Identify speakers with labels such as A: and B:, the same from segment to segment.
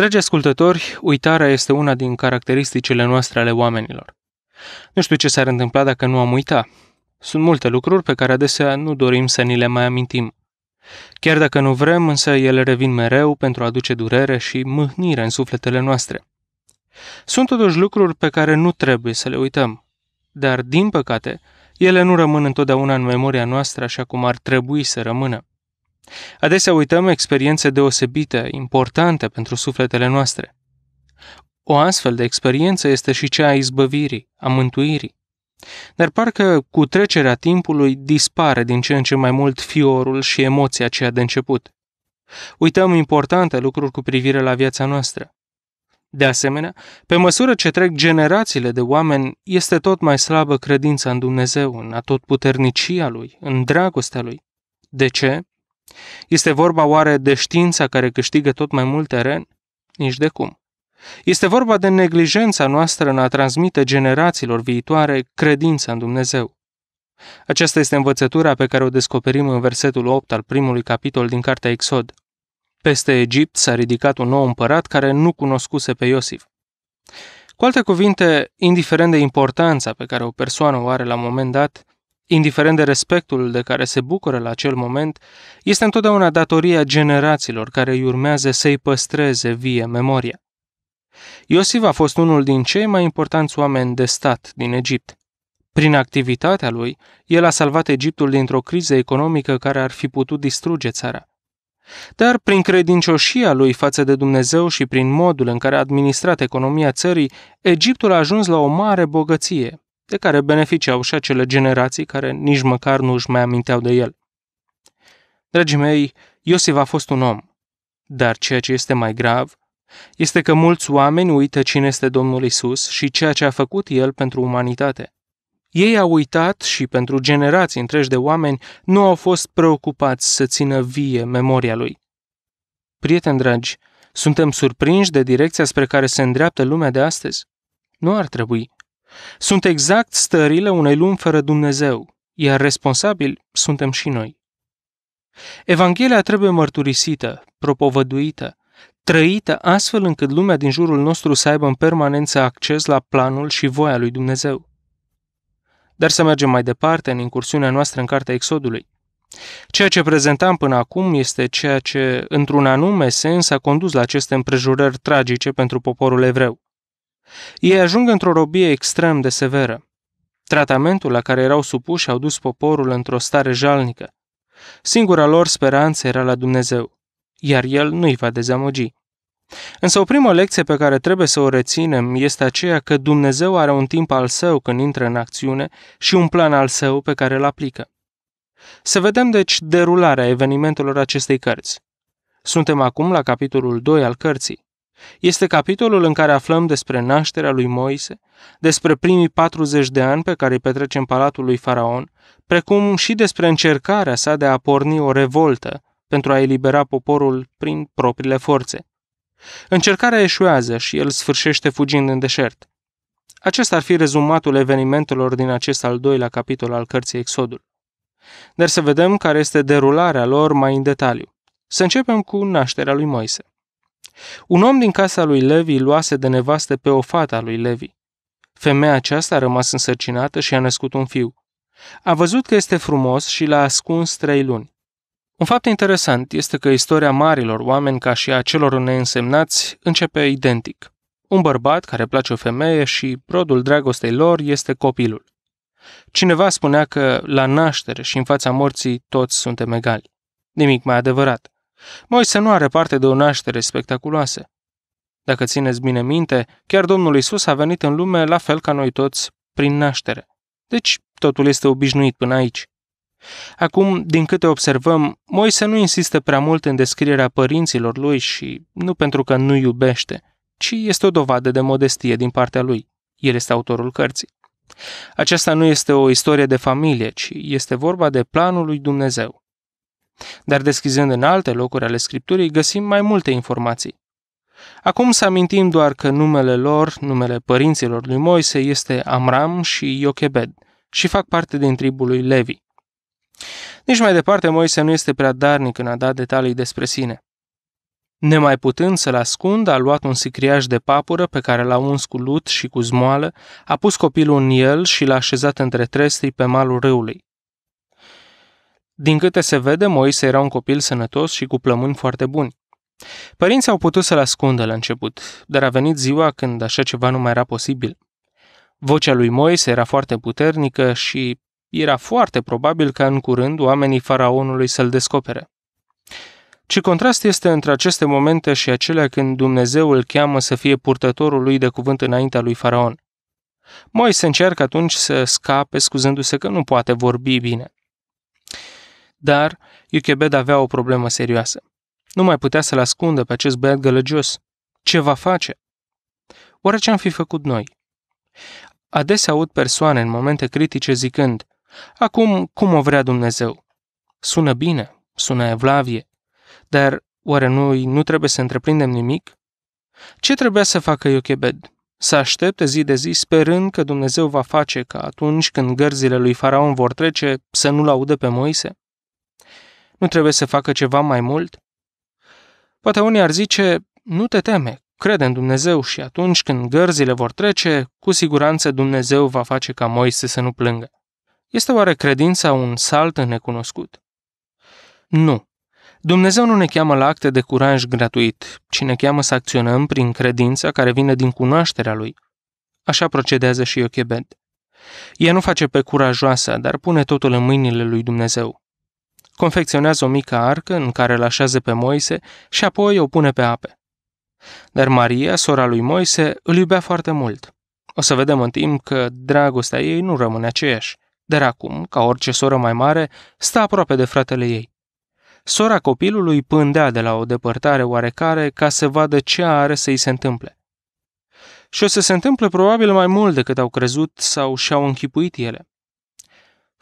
A: Dragi ascultători, uitarea este una din caracteristicile noastre ale oamenilor. Nu știu ce s-ar întâmpla dacă nu am uita. Sunt multe lucruri pe care adesea nu dorim să ni le mai amintim. Chiar dacă nu vrem, însă ele revin mereu pentru a aduce durere și mâhnire în sufletele noastre. Sunt totuși lucruri pe care nu trebuie să le uităm, dar, din păcate, ele nu rămân întotdeauna în memoria noastră așa cum ar trebui să rămână. Adesea uităm experiențe deosebite, importante pentru sufletele noastre. O astfel de experiență este și cea a izbăvirii, a mântuirii. Dar parcă cu trecerea timpului dispare din ce în ce mai mult fiorul și emoția aceea de început. Uităm importante lucruri cu privire la viața noastră. De asemenea, pe măsură ce trec generațiile de oameni, este tot mai slabă credința în Dumnezeu, în atotputernicia Lui, în dragostea Lui. De ce? Este vorba oare de știința care câștigă tot mai mult teren? Nici de cum. Este vorba de neglijența noastră în a transmite generațiilor viitoare credința în Dumnezeu. Aceasta este învățătura pe care o descoperim în versetul 8 al primului capitol din cartea Exod. Peste Egipt s-a ridicat un nou împărat care nu cunoscuse pe Iosif. Cu alte cuvinte, indiferent de importanța pe care o persoană o are la moment dat, indiferent de respectul de care se bucură la acel moment, este întotdeauna datoria generațiilor care îi urmează să-i păstreze vie memoria. Iosif a fost unul din cei mai importanți oameni de stat din Egipt. Prin activitatea lui, el a salvat Egiptul dintr-o criză economică care ar fi putut distruge țara. Dar prin credincioșia lui față de Dumnezeu și prin modul în care a administrat economia țării, Egiptul a ajuns la o mare bogăție, de care beneficiau și acele generații care nici măcar nu își mai aminteau de el. Dragii mei, Iosif a fost un om, dar ceea ce este mai grav este că mulți oameni uită cine este Domnul Isus și ceea ce a făcut El pentru umanitate. Ei au uitat și pentru generații întregi de oameni nu au fost preocupați să țină vie memoria lui. Prieteni dragi, suntem surprinși de direcția spre care se îndreaptă lumea de astăzi? Nu ar trebui. Sunt exact stările unei lumi fără Dumnezeu, iar responsabili suntem și noi. Evanghelia trebuie mărturisită, propovăduită, trăită astfel încât lumea din jurul nostru să aibă în permanență acces la planul și voia lui Dumnezeu. Dar să mergem mai departe în incursiunea noastră în Cartea Exodului. Ceea ce prezentam până acum este ceea ce, într-un anume sens, a condus la aceste împrejurări tragice pentru poporul evreu. Ei ajung într-o robie extrem de severă. Tratamentul la care erau supuși au dus poporul într-o stare jalnică. Singura lor speranță era la Dumnezeu, iar El nu-i va dezamăgi. Însă o primă lecție pe care trebuie să o reținem este aceea că Dumnezeu are un timp al său când intră în acțiune și un plan al său pe care îl aplică. Să vedem deci derularea evenimentelor acestei cărți. Suntem acum la capitolul 2 al cărții. Este capitolul în care aflăm despre nașterea lui Moise, despre primii 40 de ani pe care îi petrece în palatul lui Faraon, precum și despre încercarea sa de a porni o revoltă pentru a elibera poporul prin propriile forțe. Încercarea eșuează și el sfârșește fugind în deșert. Acesta ar fi rezumatul evenimentelor din acest al doilea capitol al cărții Exodul. Dar să vedem care este derularea lor mai în detaliu. Să începem cu nașterea lui Moise. Un om din casa lui Levi luase de nevastă pe o fată a lui Levi. Femeia aceasta a rămas însărcinată și a născut un fiu. A văzut că este frumos și l-a ascuns trei luni. Un fapt interesant este că istoria marilor oameni ca și a celor neînsemnați începe identic. Un bărbat care place o femeie și produl dragostei lor este copilul. Cineva spunea că la naștere și în fața morții toți suntem egali. Nimic mai adevărat. Moise nu are parte de o naștere spectaculoasă. Dacă țineți bine minte, chiar Domnul Isus a venit în lume la fel ca noi toți, prin naștere. Deci totul este obișnuit până aici. Acum, din câte observăm, Moise nu insistă prea mult în descrierea părinților lui și nu pentru că nu iubește, ci este o dovadă de modestie din partea lui. El este autorul cărții. Aceasta nu este o istorie de familie, ci este vorba de planul lui Dumnezeu. Dar deschizând în alte locuri ale Scripturii, găsim mai multe informații. Acum să amintim doar că numele lor, numele părinților lui Moise, este Amram și Iochebed și fac parte din tribul lui Levi. Nici mai departe, Moise nu este prea darnic în a da detalii despre sine. Nemai putând să-l ascund, a luat un sicriaj de papură pe care l-a uns cu lut și cu zmoală, a pus copilul în el și l-a așezat între trestii pe malul râului. Din câte se vede, Moise era un copil sănătos și cu plămâni foarte buni. Părinții au putut să-l ascundă la început, dar a venit ziua când așa ceva nu mai era posibil. Vocea lui Moise era foarte puternică și era foarte probabil ca în curând oamenii faraonului să-l descopere. Ce contrast este între aceste momente și acelea când Dumnezeu îl cheamă să fie purtătorul lui de cuvânt înaintea lui faraon. Moise încearcă atunci să scape scuzându-se că nu poate vorbi bine dar Iuchebed avea o problemă serioasă. Nu mai putea să-l ascundă pe acest băiat gălăgios. Ce va face? Oare ce am fi făcut noi? Adesea aud persoane în momente critice zicând, acum cum o vrea Dumnezeu? Sună bine, sună evlavie, dar oare noi nu trebuie să întreprindem nimic? Ce trebuia să facă Iochebed? Să aștepte zi de zi sperând că Dumnezeu va face ca atunci când gărzile lui Faraon vor trece să nu-l audă pe Moise? Nu trebuie să facă ceva mai mult? Poate unii ar zice, nu te teme, crede în Dumnezeu și atunci când gărzile vor trece, cu siguranță Dumnezeu va face ca Moise să nu plângă. Este oare credința un salt în necunoscut? Nu. Dumnezeu nu ne cheamă la acte de curaj gratuit, ci ne cheamă să acționăm prin credința care vine din cunoașterea Lui. Așa procedează și Iochebed. Ea nu face pe curajoasă, dar pune totul în mâinile lui Dumnezeu confecționează o mică arcă în care îl așează pe Moise și apoi o pune pe ape. Dar Maria, sora lui Moise, îl iubea foarte mult. O să vedem în timp că dragostea ei nu rămâne aceeași, dar acum, ca orice soră mai mare, stă aproape de fratele ei. Sora copilului pândea de la o depărtare oarecare ca să vadă ce are să-i se întâmple. Și o să se întâmple probabil mai mult decât au crezut sau și-au închipuit ele.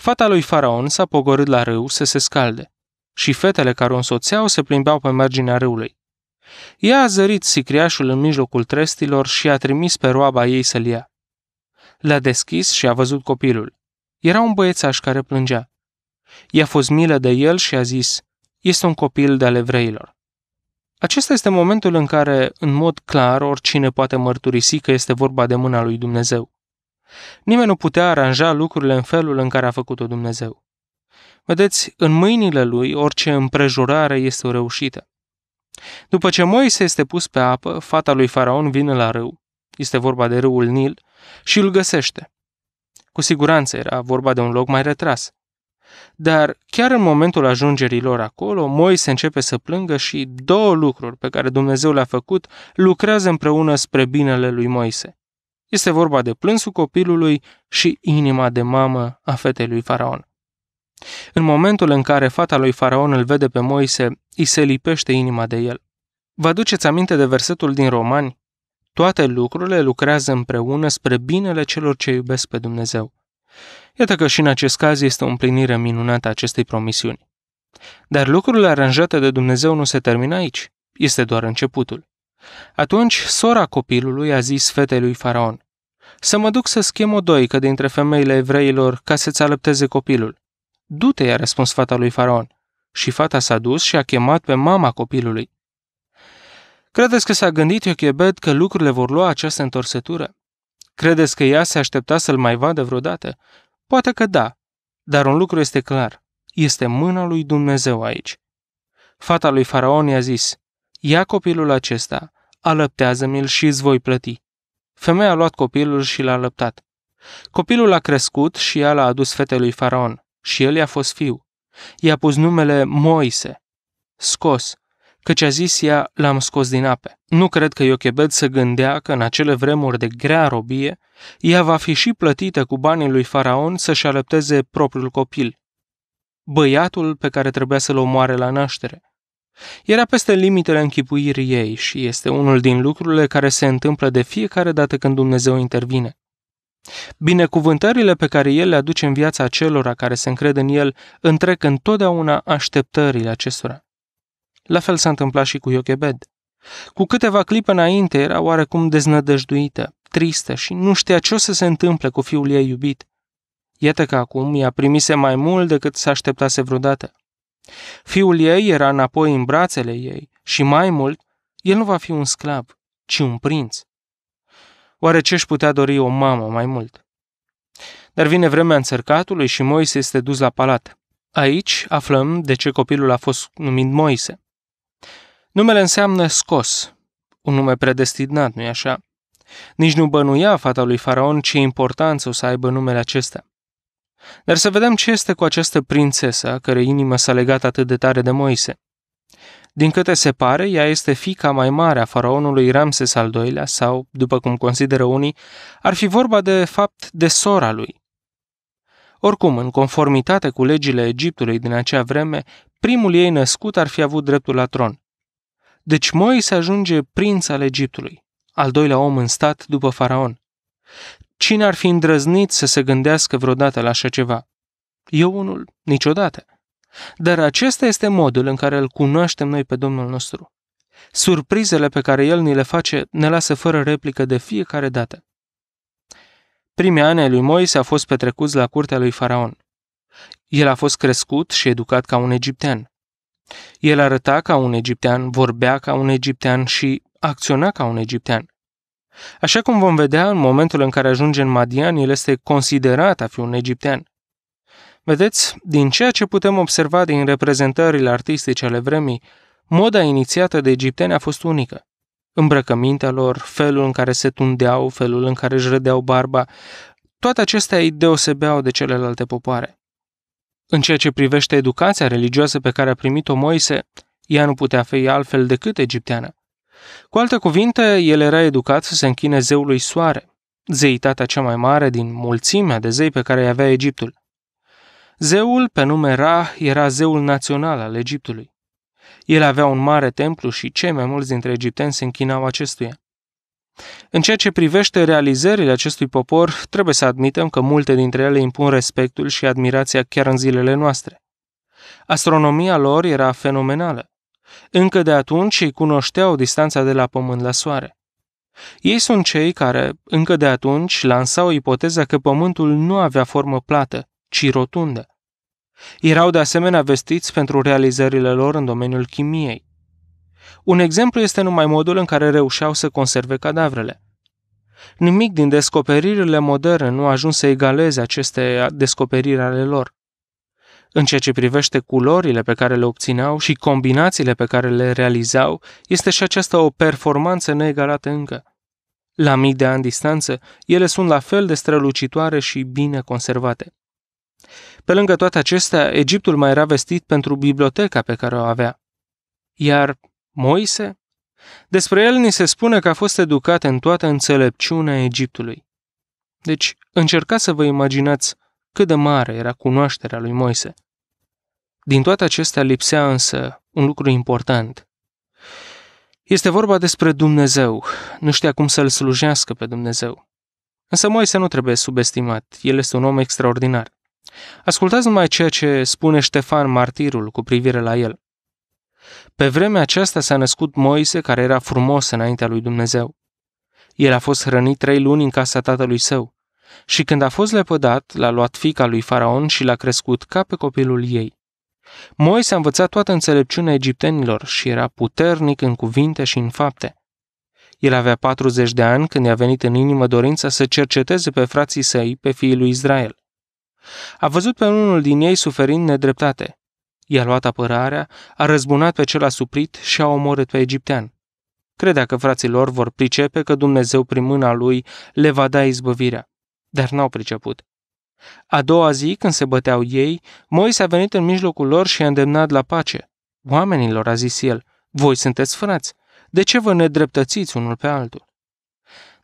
A: Fata lui Faraon s-a pogorât la râu să se scalde și fetele care o însoțeau se plimbeau pe marginea râului. Ea a zărit sicriașul în mijlocul trestilor și a trimis pe roaba ei să-l ia. L-a deschis și a văzut copilul. Era un băiețaș care plângea. I-a fost milă de el și a zis, este un copil de ale evreilor. Acesta este momentul în care, în mod clar, oricine poate mărturisi că este vorba de mâna lui Dumnezeu. Nimeni nu putea aranja lucrurile în felul în care a făcut-o Dumnezeu. Vedeți, în mâinile lui orice împrejurare este o reușită. După ce Moise este pus pe apă, fata lui Faraon vine la râu, este vorba de râul Nil, și îl găsește. Cu siguranță era vorba de un loc mai retras. Dar chiar în momentul ajungerii lor acolo, Moise începe să plângă și două lucruri pe care Dumnezeu le-a făcut lucrează împreună spre binele lui Moise. Este vorba de plânsul copilului și inima de mamă a fetei lui Faraon. În momentul în care fata lui Faraon îl vede pe Moise, îi se lipește inima de el. Vă aduceți aminte de versetul din Romani? Toate lucrurile lucrează împreună spre binele celor ce iubesc pe Dumnezeu. Iată că și în acest caz este o împlinire minunată a acestei promisiuni. Dar lucrurile aranjate de Dumnezeu nu se termină aici, este doar începutul. Atunci sora copilului a zis fetei lui Faraon, Să mă duc să schem o doică dintre femeile evreilor ca să-ți alăpteze copilul. Du-te, i-a răspuns fata lui Faraon. Și fata s-a dus și a chemat pe mama copilului. Credeți că s-a gândit Iochebed că lucrurile vor lua această întorsătură? Credeți că ea se aștepta să-l mai vadă vreodată? Poate că da, dar un lucru este clar. Este mâna lui Dumnezeu aici. Fata lui Faraon i-a zis, Ia copilul acesta, alăptează-mi-l și îți voi plăti. Femeia a luat copilul și l-a alăptat. Copilul a crescut și ea l-a adus fetelui faraon și el i-a fost fiu. I-a pus numele Moise, scos, căci a zis ea, l-am scos din ape. Nu cred că Iochebed se gândea că în acele vremuri de grea robie, ea va fi și plătită cu banii lui faraon să-și alăpteze propriul copil, băiatul pe care trebuia să-l omoare la naștere. Era peste limitele închipuirii ei și este unul din lucrurile care se întâmplă de fiecare dată când Dumnezeu intervine. Binecuvântările pe care El le aduce în viața celora care se încred în El întrec întotdeauna așteptările acestora. La fel s-a întâmplat și cu Iochebed. Cu câteva clipe înainte era oarecum deznădăjduită, tristă și nu știa ce o să se întâmple cu fiul ei iubit. Iată că acum i-a i-a primise mai mult decât s-a așteptase vreodată. Fiul ei era înapoi în brațele ei și mai mult, el nu va fi un sclav, ci un prinț. Oare ce își putea dori o mamă mai mult? Dar vine vremea înțărcatului și Moise este dus la palat. Aici aflăm de ce copilul a fost numit Moise. Numele înseamnă scos, un nume predestinat, nu-i așa? Nici nu bănuia fata lui Faraon ce importanță o să aibă numele acesta. Dar să vedem ce este cu această prințesă, a cărei inimă s-a legat atât de tare de Moise. Din câte se pare, ea este fica mai mare a faraonului Ramses al II-lea, sau, după cum consideră unii, ar fi vorba de fapt de sora lui. Oricum, în conformitate cu legile Egiptului din acea vreme, primul ei născut ar fi avut dreptul la tron. Deci Moise ajunge prinț al Egiptului, al doilea om în stat după faraon. Cine ar fi îndrăznit să se gândească vreodată la așa ceva? Eu unul, niciodată. Dar acesta este modul în care îl cunoaștem noi pe Domnul nostru. Surprizele pe care El ni le face ne lasă fără replică de fiecare dată. Primii ani ai lui Moise a fost petrecuți la curtea lui Faraon. El a fost crescut și educat ca un egiptean. El arăta ca un egiptean, vorbea ca un egiptean și acționa ca un egiptean. Așa cum vom vedea, în momentul în care ajunge în Madian, el este considerat a fi un egiptean. Vedeți, din ceea ce putem observa din reprezentările artistice ale vremii, moda inițiată de egipteni a fost unică. Îmbrăcămintea lor, felul în care se tundeau, felul în care își rădeau barba, toate acestea îi deosebeau de celelalte popoare. În ceea ce privește educația religioasă pe care a primit-o Moise, ea nu putea fi altfel decât egipteană. Cu alte cuvinte, el era educat să se închine zeului soare, zeitatea cea mai mare din mulțimea de zei pe care îi avea Egiptul. Zeul, pe nume Ra, era zeul național al Egiptului. El avea un mare templu și cei mai mulți dintre egipteni se închinau acestuia. În ceea ce privește realizările acestui popor, trebuie să admitem că multe dintre ele impun respectul și admirația chiar în zilele noastre. Astronomia lor era fenomenală. Încă de atunci îi cunoșteau distanța de la Pământ la Soare. Ei sunt cei care, încă de atunci, lansau ipoteza că Pământul nu avea formă plată, ci rotundă. Erau de asemenea vestiți pentru realizările lor în domeniul chimiei. Un exemplu este numai modul în care reușeau să conserve cadavrele. Nimic din descoperirile moderne nu a ajuns să egaleze aceste descoperiri ale lor. În ceea ce privește culorile pe care le obțineau și combinațiile pe care le realizau, este și aceasta o performanță neegalată încă. La mii de ani distanță, ele sunt la fel de strălucitoare și bine conservate. Pe lângă toate acestea, Egiptul mai era vestit pentru biblioteca pe care o avea. Iar Moise? Despre el ni se spune că a fost educat în toată înțelepciunea Egiptului. Deci, încercați să vă imaginați cât de mare era cunoașterea lui Moise. Din toate acestea lipsea însă un lucru important. Este vorba despre Dumnezeu. Nu știa cum să-L slujească pe Dumnezeu. Însă Moise nu trebuie subestimat. El este un om extraordinar. Ascultați numai ceea ce spune Ștefan Martirul cu privire la el. Pe vremea aceasta s-a născut Moise, care era frumos înaintea lui Dumnezeu. El a fost hrănit trei luni în casa tatălui său. Și când a fost lepădat, l-a luat fica lui Faraon și l-a crescut ca pe copilul ei. Moise a învățat toată înțelepciunea egiptenilor și era puternic în cuvinte și în fapte. El avea 40 de ani când i-a venit în inimă dorința să cerceteze pe frații săi, pe fiii lui Israel. A văzut pe unul din ei suferind nedreptate. I-a luat apărarea, a răzbunat pe cel asuprit și a omorât pe egiptean. Credea că frații lor vor pricepe că Dumnezeu prin mâna lui le va da izbăvirea dar n-au priceput. A doua zi, când se băteau ei, Moise a venit în mijlocul lor și a îndemnat la pace. Oamenilor, a zis el, voi sunteți frați, de ce vă nedreptățiți unul pe altul?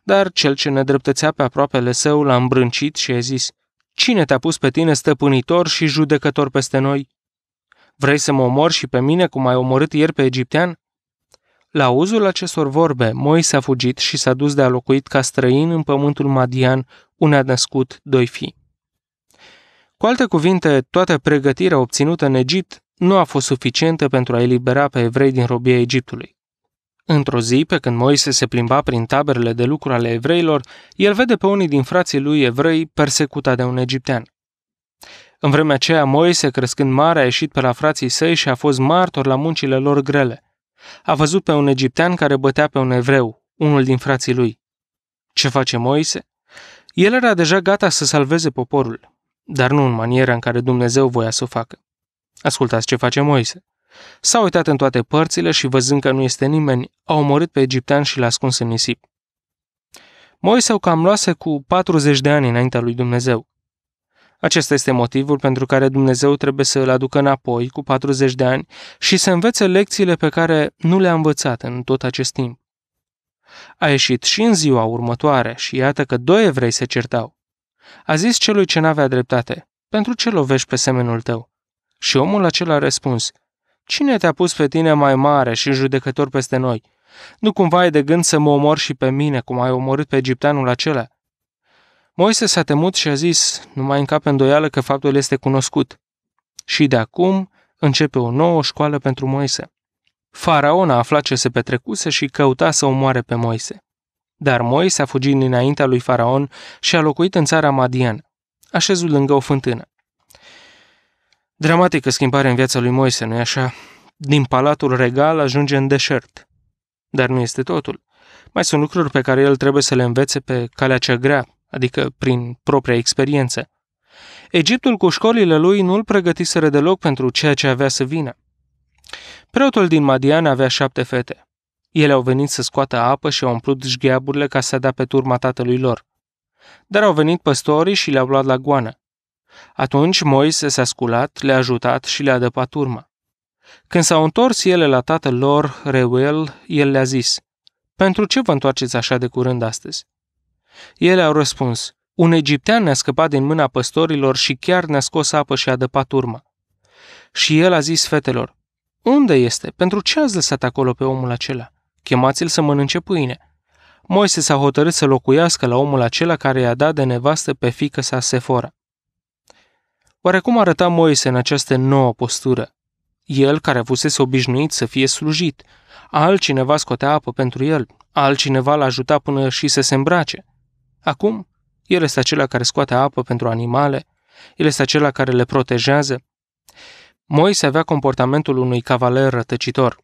A: Dar cel ce nedreptățea pe aproapele său l-a îmbrâncit și a zis, Cine te-a pus pe tine stăpânitor și judecător peste noi? Vrei să mă omori și pe mine cum ai omorât ieri pe egiptean? La auzul acestor vorbe, Moise a fugit și s-a dus de a locuit ca străin în pământul Madian, unde a născut doi fii. Cu alte cuvinte, toată pregătirea obținută în Egipt nu a fost suficientă pentru a elibera pe evrei din robia Egiptului. Într-o zi, pe când Moise se plimba prin taberele de lucru ale evreilor, el vede pe unii din frații lui evrei persecuta de un egiptean. În vremea aceea, Moise, crescând mare, a ieșit pe la frații săi și a fost martor la muncile lor grele – a văzut pe un egiptean care bătea pe un evreu, unul din frații lui. Ce face Moise? El era deja gata să salveze poporul, dar nu în maniera în care Dumnezeu voia să o facă. Ascultați ce face Moise. S-a uitat în toate părțile și văzând că nu este nimeni, a omorât pe egiptean și l-a ascuns în nisip. Moise o cam luase cu 40 de ani înaintea lui Dumnezeu. Acesta este motivul pentru care Dumnezeu trebuie să îl aducă înapoi cu 40 de ani și să învețe lecțiile pe care nu le-a învățat în tot acest timp. A ieșit și în ziua următoare și iată că doi evrei se certau. A zis celui ce n-avea dreptate, pentru ce lovești pe semenul tău? Și omul acela a răspuns, Cine te-a pus pe tine mai mare și judecător peste noi? Nu cumva ai de gând să mă omor și pe mine, cum ai omorât pe egipteanul acela? Moise s-a temut și a zis, nu mai încape îndoială că faptul este cunoscut. Și de acum începe o nouă școală pentru Moise. Faraon a aflat ce se petrecuse și căuta să omoare pe Moise. Dar Moise a fugit înaintea lui Faraon și a locuit în țara Madian, așezul lângă o fântână. Dramatică schimbare în viața lui Moise, nu-i așa? Din palatul regal ajunge în deșert. Dar nu este totul. Mai sunt lucruri pe care el trebuie să le învețe pe calea cea grea, adică prin propria experiență. Egiptul cu școlile lui nu îl pregătiseră deloc pentru ceea ce avea să vină. Preotul din Madian avea șapte fete. Ele au venit să scoată apă și au umplut jgheaburile ca să dea pe turma tatălui lor. Dar au venit păstorii și le-au luat la goană. Atunci Moise s-a sculat, le-a ajutat și le-a dăpat urma. Când s-au întors ele la tatăl lor, Reuel, el le-a zis, Pentru ce vă întoarceți așa de curând astăzi? Ele au răspuns, un egiptean ne-a scăpat din mâna păstorilor și chiar ne-a scos apă și a dăpat urma. Și el a zis fetelor, unde este? Pentru ce ați lăsat acolo pe omul acela? Chemați-l să mănânce pâine. Moise s-a hotărât să locuiască la omul acela care i-a dat de nevastă pe fică sa Sefora. Oare cum arăta Moise în această nouă postură? El, care fusese obișnuit să fie slujit, altcineva scotea apă pentru el, altcineva l ajutat până și să se îmbrace – Acum, el este acela care scoate apă pentru animale, el este acela care le protejează. Moise avea comportamentul unui cavaler rătăcitor.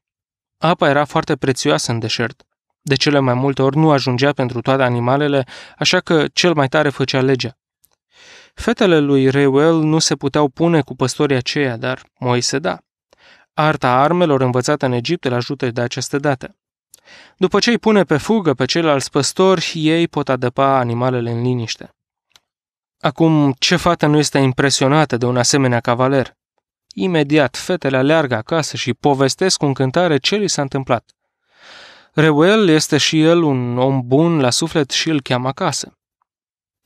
A: Apa era foarte prețioasă în deșert. De cele mai multe ori nu ajungea pentru toate animalele, așa că cel mai tare făcea legea. Fetele lui Reuel nu se puteau pune cu păstorii aceia, dar Moise da. Arta armelor învățată în Egipt îl ajută de această dată. După ce îi pune pe fugă pe ceilalți păstori, ei pot adăpa animalele în liniște. Acum, ce fată nu este impresionată de un asemenea cavaler? Imediat, fetele aleargă acasă și povestesc cu încântare ce li s-a întâmplat. Reuel este și el un om bun la suflet și îl cheamă acasă.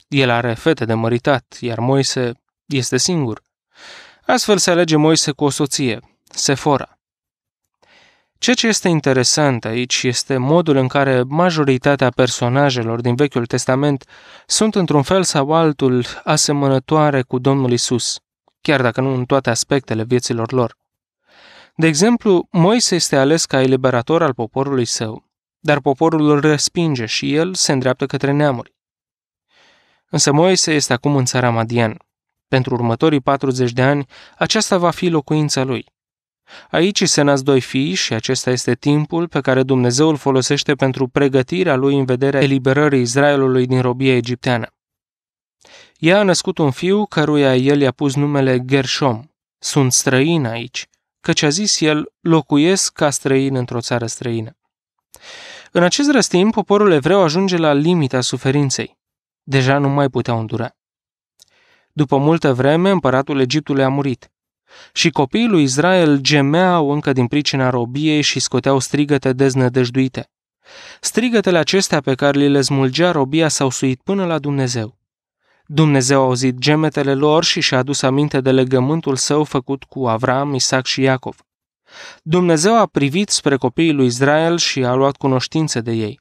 A: El are fete de măritat, iar Moise este singur. Astfel se alege Moise cu o soție, Sefora. Ceea ce este interesant aici este modul în care majoritatea personajelor din Vechiul Testament sunt într-un fel sau altul asemănătoare cu Domnul Isus, chiar dacă nu în toate aspectele vieților lor. De exemplu, Moise este ales ca eliberator al poporului său, dar poporul îl respinge și el se îndreaptă către neamuri. Însă Moise este acum în țara Madian. Pentru următorii 40 de ani, aceasta va fi locuința lui. Aici se nasc doi fii și acesta este timpul pe care Dumnezeu îl folosește pentru pregătirea lui în vederea eliberării Israelului din robia egipteană. Ea a născut un fiu căruia el i-a pus numele Gershom. Sunt străin aici, căci a zis el, locuiesc ca străin într-o țară străină. În acest răstim, poporul evreu ajunge la limita suferinței. Deja nu mai putea îndura. După multă vreme, împăratul Egiptului a murit. Și copiii lui Israel gemeau încă din pricina robiei și scoteau strigăte deznădăjduite. Strigătele acestea pe care li le smulgea robia s-au suit până la Dumnezeu. Dumnezeu a auzit gemetele lor și și-a adus aminte de legământul său făcut cu Avram, Isaac și Iacov. Dumnezeu a privit spre copiii lui Israel și a luat cunoștință de ei.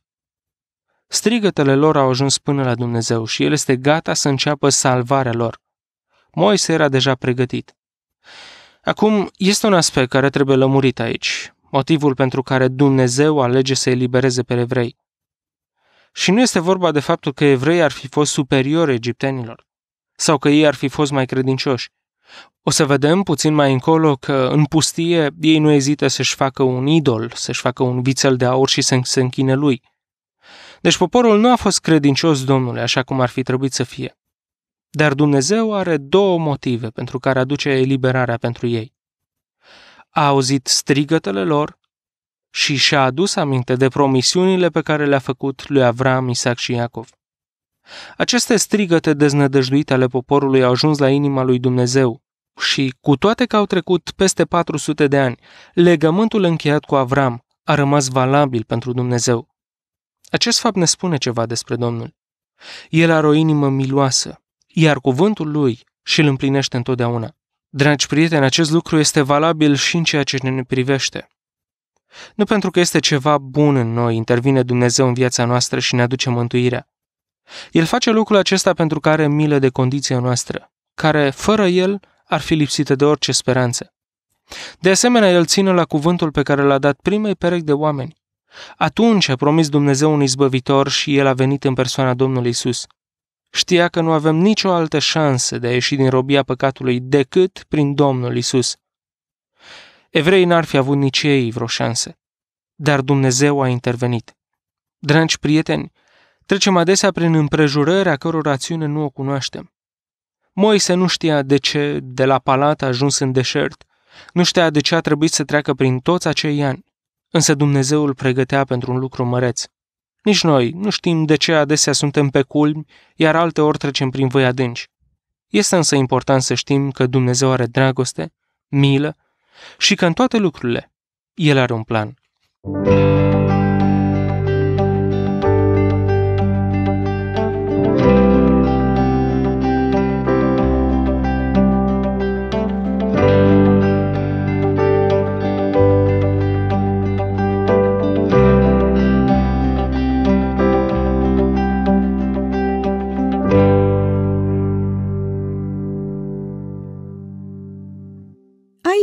A: Strigătele lor au ajuns până la Dumnezeu și El este gata să înceapă salvarea lor. Moise era deja pregătit. Acum, este un aspect care trebuie lămurit aici, motivul pentru care Dumnezeu alege să elibereze pe evrei. Și nu este vorba de faptul că evrei ar fi fost superiori egiptenilor sau că ei ar fi fost mai credincioși. O să vedem puțin mai încolo că în pustie ei nu ezită să-și facă un idol, să-și facă un vițel de aur și să se închine lui. Deci poporul nu a fost credincios Domnului așa cum ar fi trebuit să fie. Dar Dumnezeu are două motive pentru care aduce eliberarea pentru ei. A auzit strigătele lor și și-a adus aminte de promisiunile pe care le-a făcut lui Avram, Isaac și Iacov. Aceste strigăte deznădăjduite ale poporului au ajuns la inima lui Dumnezeu și, cu toate că au trecut peste 400 de ani, legământul încheiat cu Avram a rămas valabil pentru Dumnezeu. Acest fapt ne spune ceva despre Domnul. El are o inimă miloasă iar cuvântul lui și îl împlinește întotdeauna. Dragi prieteni, acest lucru este valabil și în ceea ce ne privește. Nu pentru că este ceva bun în noi, intervine Dumnezeu în viața noastră și ne aduce mântuirea. El face lucrul acesta pentru că are milă de condiția noastră, care, fără el, ar fi lipsită de orice speranță. De asemenea, el ține la cuvântul pe care l-a dat primei perechi de oameni. Atunci a promis Dumnezeu un izbăvitor și el a venit în persoana Domnului Isus. Știa că nu avem nicio altă șansă de a ieși din robia păcatului decât prin Domnul Isus. Evreii n-ar fi avut nici ei vreo șansă, dar Dumnezeu a intervenit. Dragi prieteni, trecem adesea prin împrejurări a căror rațiune nu o cunoaștem. Moise nu știa de ce de la palat a ajuns în deșert, nu știa de ce a trebuit să treacă prin toți acei ani, însă Dumnezeu îl pregătea pentru un lucru măreț. Nici noi nu știm de ce adesea suntem pe culmi, iar alte ori trecem prin voi adânci. Este însă important să știm că Dumnezeu are dragoste, milă și că în toate lucrurile El are un plan. thank you